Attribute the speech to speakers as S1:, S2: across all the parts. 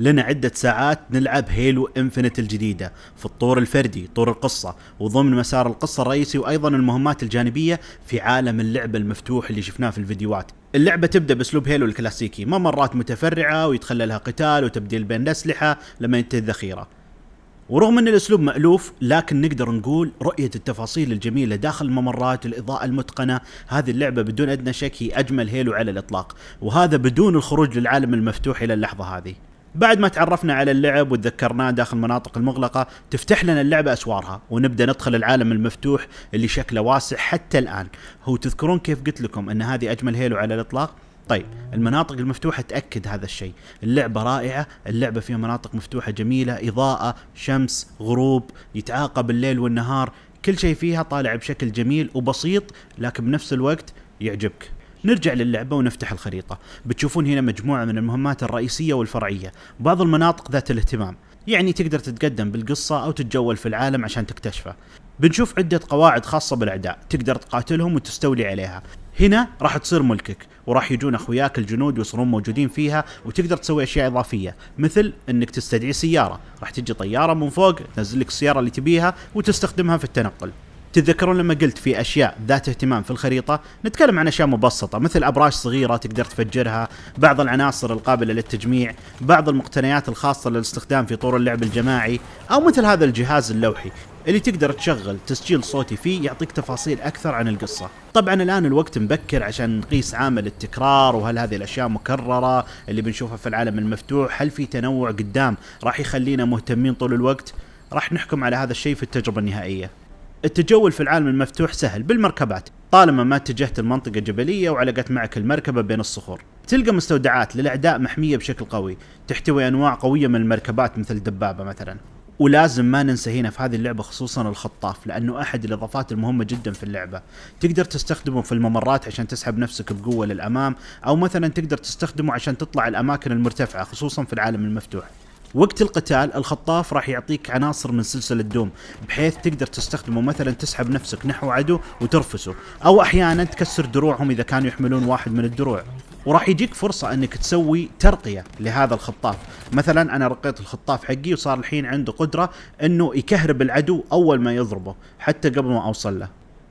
S1: لنا عدة ساعات نلعب هيلو انفنت الجديدة في الطور الفردي طور القصة وضمن مسار القصة الرئيسي وأيضا المهمات الجانبية في عالم اللعبة المفتوح اللي شفناه في الفيديوهات اللعبة تبدأ بأسلوب هيلو الكلاسيكي ما مرات متفرعة ويتخللها قتال وتبديل بين الأسلحة لما ينتهي الذخيرة ورغم ان الاسلوب مالوف لكن نقدر نقول رؤيه التفاصيل الجميله داخل الممرات الاضاءه المتقنه هذه اللعبه بدون ادنى شك هي اجمل هيلو على الاطلاق وهذا بدون الخروج للعالم المفتوح الى اللحظه هذه بعد ما تعرفنا على اللعب وتذكرناه داخل المناطق المغلقة تفتح لنا اللعبة أسوارها ونبدأ ندخل العالم المفتوح اللي شكله واسع حتى الآن هو تذكرون كيف قلت لكم أن هذه أجمل هيلو على الإطلاق طيب المناطق المفتوحة تأكد هذا الشيء اللعبة رائعة اللعبة فيها مناطق مفتوحة جميلة إضاءة شمس غروب يتعاقب الليل والنهار كل شيء فيها طالع بشكل جميل وبسيط لكن بنفس الوقت يعجبك نرجع للعبة ونفتح الخريطة بتشوفون هنا مجموعة من المهمات الرئيسية والفرعية بعض المناطق ذات الاهتمام يعني تقدر تتقدم بالقصة أو تتجول في العالم عشان تكتشفه بنشوف عدة قواعد خاصة بالأعداء تقدر تقاتلهم وتستولي عليها هنا راح تصير ملكك وراح يجون اخوياك الجنود ويصيرون موجودين فيها وتقدر تسوي اشياء اضافيه مثل انك تستدعي سياره راح تجي طياره من فوق تنزل لك السياره اللي تبيها وتستخدمها في التنقل تتذكرون لما قلت في اشياء ذات اهتمام في الخريطه نتكلم عن اشياء مبسطه مثل ابراج صغيره تقدر تفجرها بعض العناصر القابله للتجميع بعض المقتنيات الخاصه للاستخدام في طور اللعب الجماعي او مثل هذا الجهاز اللوحي اللي تقدر تشغل تسجيل صوتي فيه يعطيك تفاصيل اكثر عن القصه طبعا الان الوقت مبكر عشان نقيس عامل التكرار وهل هذه الاشياء مكرره اللي بنشوفها في العالم المفتوح هل في تنوع قدام راح يخلينا مهتمين طول الوقت راح نحكم على هذا الشيء في التجربه النهائيه التجول في العالم المفتوح سهل بالمركبات طالما ما اتجهت المنطقة جبلية وعلقت معك المركبة بين الصخور تلقى مستودعات للأعداء محمية بشكل قوي تحتوي أنواع قوية من المركبات مثل الدبابة مثلا ولازم ما ننسى هنا في هذه اللعبة خصوصا الخطاف لأنه أحد الإضافات المهمة جدا في اللعبة تقدر تستخدمه في الممرات عشان تسحب نفسك بقوة للأمام أو مثلا تقدر تستخدمه عشان تطلع الأماكن المرتفعة خصوصا في العالم المفتوح وقت القتال الخطاف راح يعطيك عناصر من سلسلة دوم بحيث تقدر تستخدمه مثلا تسحب نفسك نحو عدو وترفسه او احيانا تكسر دروعهم اذا كانوا يحملون واحد من الدروع وراح يجيك فرصة انك تسوي ترقية لهذا الخطاف مثلا انا رقيت الخطاف حقي وصار الحين عنده قدرة انه يكهرب العدو اول ما يضربه حتى قبل ما اوصل له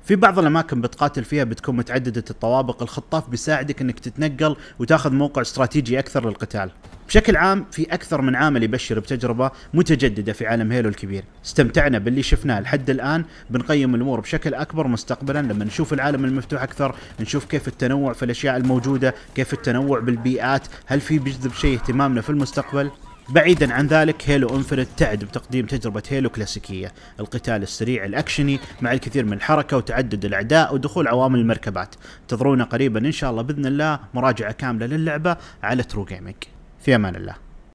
S1: في بعض الاماكن بتقاتل فيها بتكون متعدده الطوابق الخطاف بيساعدك انك تتنقل وتاخذ موقع استراتيجي اكثر للقتال بشكل عام في اكثر من عامل يبشر بتجربه متجدده في عالم هيلو الكبير استمتعنا باللي شفناه لحد الان بنقيم الامور بشكل اكبر مستقبلا لما نشوف العالم المفتوح اكثر نشوف كيف التنوع في الاشياء الموجوده كيف التنوع بالبيئات هل في بيجذب شيء اهتمامنا في المستقبل بعيدا عن ذلك هيلو انفنت تعد بتقديم تجربة هيلو كلاسيكية، القتال السريع الاكشني مع الكثير من الحركة وتعدد الاعداء ودخول عوامل المركبات، انتظرونا قريبا ان شاء الله باذن الله مراجعة كاملة للعبة على ترو جيمنج. في امان الله.